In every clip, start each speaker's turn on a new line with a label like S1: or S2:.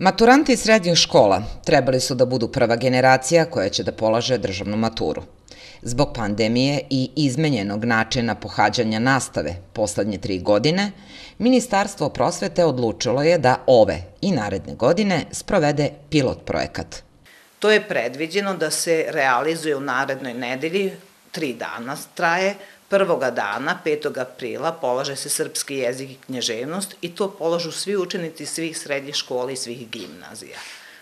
S1: Maturanti iz srednjih škola trebali su da budu prva generacija koja će da polaže državnu maturu. Zbog pandemije i izmenjenog načina pohađanja nastave poslednje tri godine, Ministarstvo prosvete odlučilo je da ove i naredne godine sprovede pilot projekat.
S2: To je predviđeno da se realizuje u narednoj nedelji tri dana traje. Prvoga dana, 5. aprila, polaže se srpski jezik i knježevnost i to polažu svi učenici svih srednjih škola i svih gimnazija.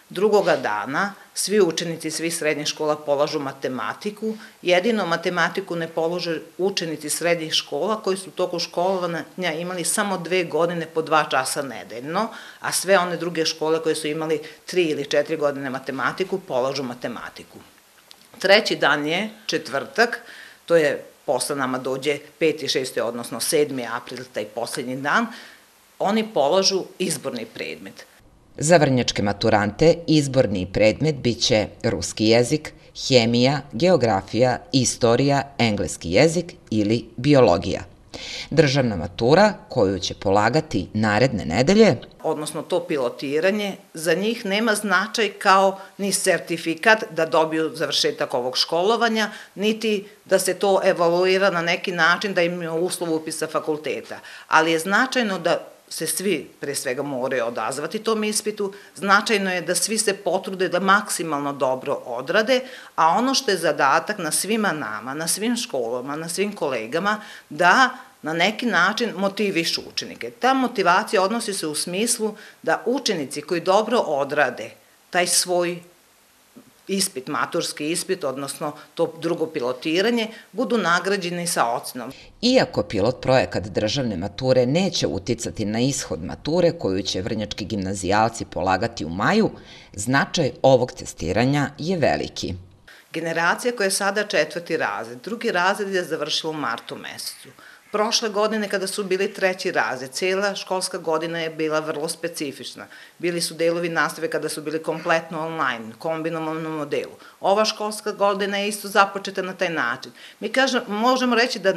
S2: Drugoga dana svi učenici svih srednjih škola polažu matematiku, jedino matematiku ne polože učenici srednjih škola koji su toku školovanja imali samo dve godine po dva časa nedeljno, a sve one druge škole koje su imali tri ili četiri godine matematiku polažu matematiku. Treći dan je četvrtak, to je posle nama dođe 5. i 6. odnosno 7. april, taj poslednji dan, oni polažu izborni predmet.
S1: Za vrnjačke maturante izborni predmet biće ruski jezik, hemija, geografija, istorija, engleski jezik ili biologija. Državna matura, koju će polagati naredne nedelje,
S2: odnosno to pilotiranje, za njih nema značaj kao ni sertifikat da dobiju završetak ovog školovanja, niti da se to evaluira na neki način da im je uslov upisa fakulteta. Ali je značajno da se svi pre svega moraju odazvati tom ispitu, značajno je da svi se potrude da maksimalno dobro odrade, a ono što je zadatak na svima nama, na svim školama, na svim kolegama, da na neki način motivišu učenike. Ta motivacija odnosi se u smislu da učenici koji dobro odrade taj svoj ispit, maturski ispit, odnosno to drugo pilotiranje, budu nagrađeni sa ocenom.
S1: Iako pilot projekat državne mature neće uticati na ishod mature koju će vrnjački gimnazijalci polagati u maju, značaj ovog testiranja je veliki.
S2: Generacija koja je sada četvrti razred, drugi razred je završila u martu mesecu. Prošle godine kada su bili treći razred, cijela školska godina je bila vrlo specifična. Bili su delovi nastave kada su bili kompletno online, kombinovanom modelu. Ova školska godina je isto započeta na taj način. Mi kažem, možemo reći da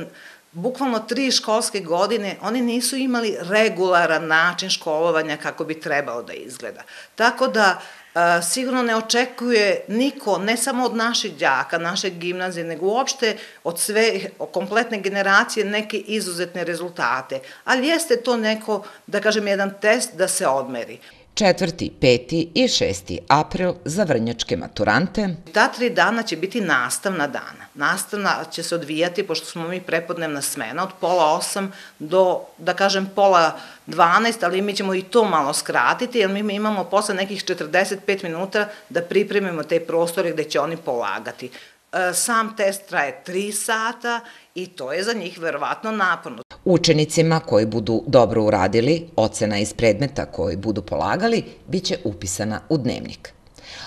S2: bukvalno tri školske godine oni nisu imali regularan način školovanja kako bi trebao da izgleda. Tako da a, e, sigurno ne očekuje niko, ne samo od naših đaka, naše gimnazije, nego uopšte od sve, od kompletne generacije neke izuzetne rezultate. Ali jeste to neko, da kažem, jedan test da se odmeri.
S1: 4. 5. i 6. april za vrnjačke maturante.
S2: Ta tri dana će biti nastavna dana. Nastavna će se odvijati, pošto smo mi prepodnevna smena, od pola 8 do, da kažem, pola 12, ali mi ćemo i to malo skratiti, jer mi imamo posle nekih 45 minuta da pripremimo te prostore gde će oni polagati. Sam test traje 3 sata i to je za njih verovatno naporno.
S1: Učenicima koji budu dobro uradili, ocena iz predmeta koji budu polagali, bit će upisana u dnevnik.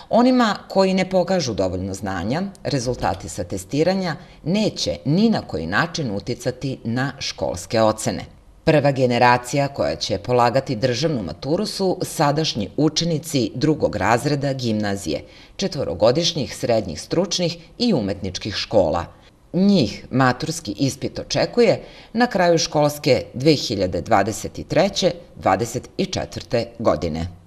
S1: Onima koji ne pokažu dovoljno znanja, rezultati sa testiranja neće ni na koji način uticati na školske ocene. Prva generacija koja će polagati državnu maturu su sadašnji učenici drugog razreda gimnazije, četvorogodišnjih srednjih stručnih i umetničkih škola. Njih maturski ispit očekuje na kraju školske 2023-2024. godine.